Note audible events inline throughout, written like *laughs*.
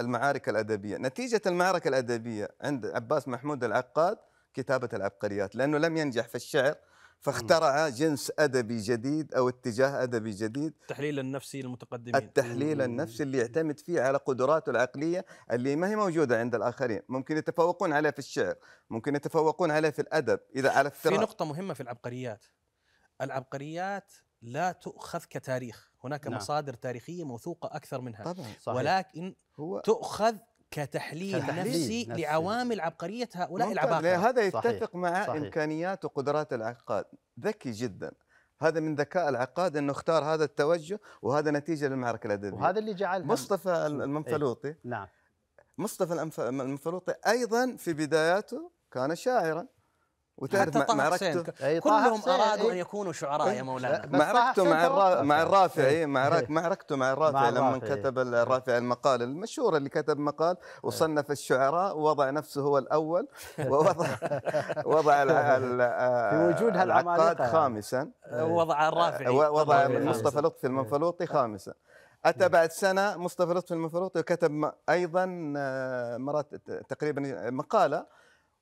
المعارك الأدبية نتيجة المعركة الأدبية عند عباس محمود العقاد كتابة العبقريات لأنه لم ينجح في الشعر فاخترع جنس أدبي جديد أو اتجاه أدبي جديد التحليل النفسي للمتقدمين التحليل النفسي اللي يعتمد فيه على قدراته العقلية اللي ما هي موجودة عند الآخرين ممكن يتفوقون عليه في الشعر ممكن يتفوقون عليه في الأدب إذا على الثراء في نقطة مهمة في العبقريات العبقريات لا تؤخذ كتاريخ هناك نعم. مصادر تاريخيه موثوقه اكثر منها طبعا صحيح. ولكن هو تؤخذ كتحليل, كتحليل نفسي, نفسي لعوامل عبقريه هؤلاء العباقره هذا يتفق صحيح. مع صحيح. امكانيات وقدرات العقاد ذكي جدا هذا من ذكاء العقاد انه اختار هذا التوجه وهذا نتيجه للمعركه الادبيه وهذا اللي جعل مصطفى المنفلوطي ايه؟ نعم مصطفى المنفلوطي ايضا في بداياته كان شاعرا وتعرف معركته كلهم ارادوا ان يكونوا شعراء يا مولانا معركته مع مع الرافعي معركته مع الرافعي لما كتب الرافعي المقال المشهور اللي كتب مقال وصنف الشعراء ووضع نفسه هو الاول *laughs* ووضع وضع *laughs* في وجود العقاد خامسا وضع الرافعي وضع مصطفى لطفي المنفلوطي خامسا اتى بعد سنه مصطفى لطفي المنفلوطي وكتب ايضا آه، مرات تقريبا مقاله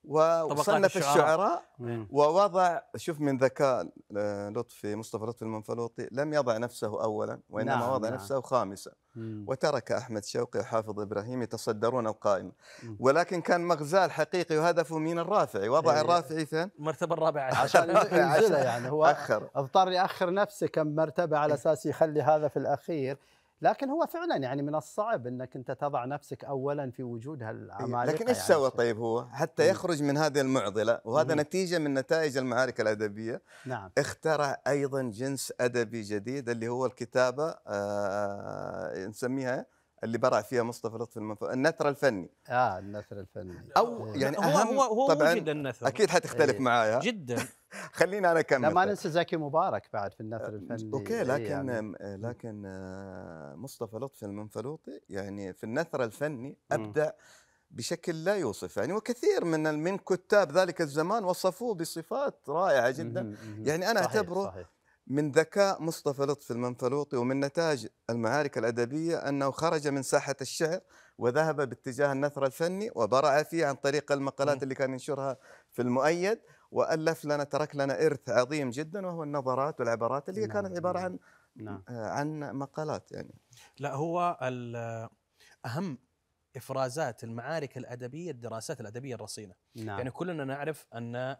وصنف الشعراء ووضع شوف من ذكاء آه، لطفي مصطفى لطفي المنفلوطي لم يضع نفسه اولا وانما نعم وضع نعم. نفسه خامسا وترك احمد شوقي وحافظ ابراهيم يتصدرون القائمه ولكن كان مغزال حقيقي وهدفه من الرافعي وضع إيه الرافعي فين؟ المرتبه الرابعه عشان عشان يعني هو اضطر ياخر نفسه كم مرتبه على اساس يخلي هذا في الاخير لكن هو فعلا يعني من الصعب انك انت تضع نفسك اولا في وجود إيه، هالعمالقه لكن ايش يعني سوى طيب هو؟ حتى يخرج من هذه المعضله وهذا مم. نتيجه من نتائج المعارك الادبيه نعم اخترع ايضا جنس ادبي جديد اللي هو الكتابه آه, آه، نسميها اللي برع فيها مصطفى لطفي المنفور النثر الفني اه النثر الفني او آه. يعني هو أهم هو هو طبعا النثر اكيد حتختلف ايه معايا جدا *laughs* خليني انا اكمل لا ما ننسى زكي مبارك بعد في النثر أه، الفني اوكي إيه، لكن ايه يعني. لكن آه، مصطفى لطفي المنفلوطي يعني في النثر الفني ابدع بشكل لا يوصف يعني وكثير من من كتاب ذلك الزمان وصفوه بصفات رائعه جدا يعني انا اعتبره من ذكاء مصطفى لطفي المنفلوطي ومن نتاج المعارك الأدبية أنه خرج من ساحة الشعر وذهب باتجاه النثر الفني وبرع فيه عن طريق المقالات اللي كان ينشرها في المؤيد وألف لنا ترك لنا إرث عظيم جدا وهو النظرات والعبارات اللي هي نعم، كانت عبارة نعم، عن نعم. آه، عن مقالات يعني لا هو آه، أهم إفرازات المعارك الأدبية الدراسات الأدبية الرصينة نعم. يعني كلنا نعرف أن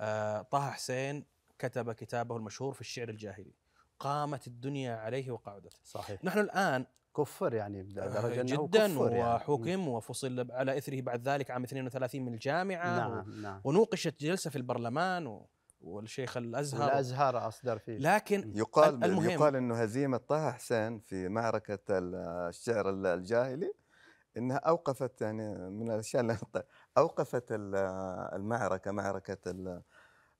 آه، طه حسين كتب كتابه المشهور في الشعر الجاهلي قامت الدنيا عليه وقعدت صحيح نحن الآن كفر يعني لدرجة أنه جدا يعني. وحكم وفصل على إثره بعد ذلك عام 32 من الجامعة نعم و... نعم ونوقشت جلسة في البرلمان و... والشيخ الازهر الازهر اصدر فيه لكن *laughs* يقال المهم يقال انه هزيمه طه حسين في معركه الشعر الجاهلي انها اوقفت يعني من الاشياء اللي *laughs* طيب، اوقفت المعركه معركه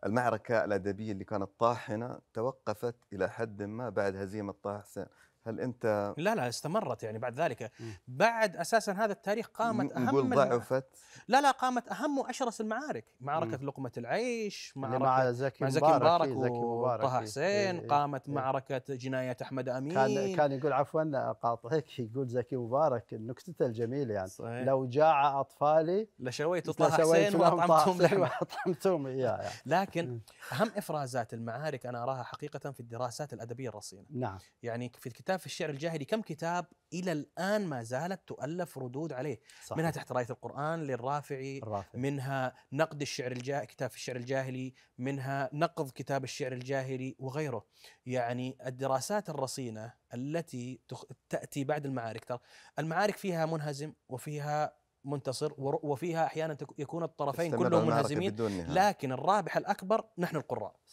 المعركة الأدبية اللي كانت طاحنة توقفت إلى حد ما بعد هزيمة طه حسين هل انت لا لا استمرت يعني بعد ذلك بعد اساسا هذا التاريخ قامت اهم نقول ضعفت لا لا قامت اهم واشرس المعارك معركه لقمه العيش معركه مع زكي مع زكي مبارك, مبارك إيه، وطه إيه، إيه، حسين إيه قامت إيه معركه جنايه احمد امين كان كان يقول عفوا اقاطعك يقول زكي مبارك نكتته الجميله يعني صحيح. لو جاع اطفالي لشويت طه حسين واطعمتهم واطعمتهم اياه يعني. لكن اهم افرازات المعارك انا اراها حقيقه في الدراسات الادبيه الرصينه نعم يعني في الكتاب كتاب في الشعر الجاهلي كم كتاب الى الان ما زالت تؤلف ردود عليه صحيح. منها تحت رايه القران للرافعي الرافع. منها نقد الشعر الجاهلي كتاب في الشعر الجاهلي منها نقض كتاب الشعر الجاهلي وغيره يعني الدراسات الرصينه التي تاتي بعد المعارك ترى المعارك فيها منهزم وفيها منتصر وفيها احيانا يكون الطرفين كلهم منهزمين لكن الرابح الاكبر نحن القراء